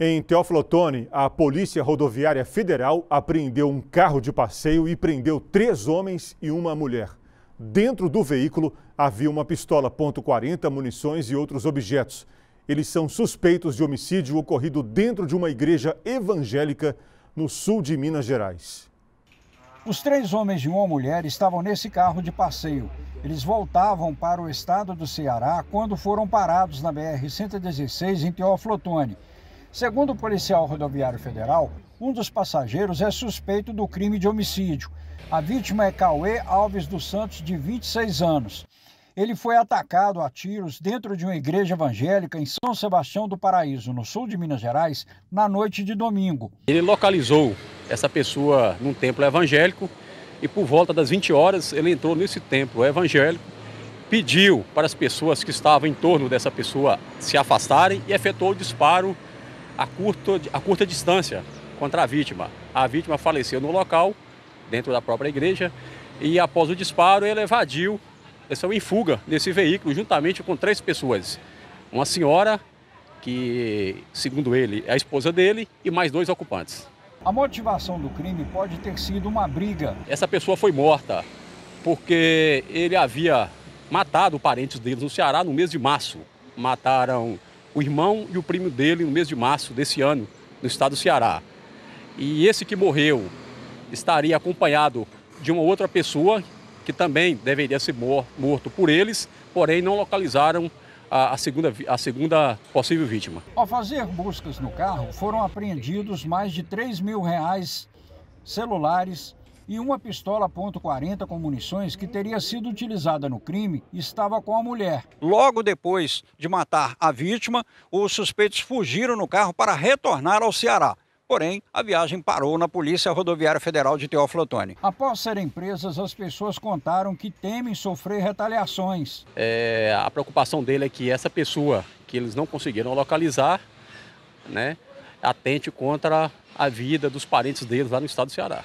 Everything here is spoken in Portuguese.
Em Teófilo Otoni, a Polícia Rodoviária Federal apreendeu um carro de passeio e prendeu três homens e uma mulher. Dentro do veículo havia uma pistola .40, munições e outros objetos. Eles são suspeitos de homicídio ocorrido dentro de uma igreja evangélica no sul de Minas Gerais. Os três homens e uma mulher estavam nesse carro de passeio. Eles voltavam para o estado do Ceará quando foram parados na BR-116 em Teófilo Otoni. Segundo o policial rodoviário federal, um dos passageiros é suspeito do crime de homicídio. A vítima é Cauê Alves dos Santos, de 26 anos. Ele foi atacado a tiros dentro de uma igreja evangélica em São Sebastião do Paraíso, no sul de Minas Gerais, na noite de domingo. Ele localizou essa pessoa num templo evangélico e por volta das 20 horas ele entrou nesse templo evangélico, pediu para as pessoas que estavam em torno dessa pessoa se afastarem e efetuou o disparo a, curto, a curta distância contra a vítima. A vítima faleceu no local, dentro da própria igreja, e após o disparo ele evadiu, saiu em fuga nesse veículo juntamente com três pessoas. Uma senhora, que segundo ele é a esposa dele, e mais dois ocupantes. A motivação do crime pode ter sido uma briga. Essa pessoa foi morta porque ele havia matado parentes deles no Ceará no mês de março. Mataram o irmão e o primo dele no mês de março desse ano, no estado do Ceará. E esse que morreu estaria acompanhado de uma outra pessoa que também deveria ser mor morto por eles, porém não localizaram a, segunda, a segunda possível vítima. Ao fazer buscas no carro, foram apreendidos mais de 3 mil reais celulares, e uma pistola .40 com munições que teria sido utilizada no crime estava com a mulher. Logo depois de matar a vítima, os suspeitos fugiram no carro para retornar ao Ceará. Porém, a viagem parou na Polícia Rodoviária Federal de Teófilo Otoni. Após serem presas, as pessoas contaram que temem sofrer retaliações. É, a preocupação dele é que essa pessoa que eles não conseguiram localizar, né, atente contra a vida dos parentes deles lá no estado do Ceará.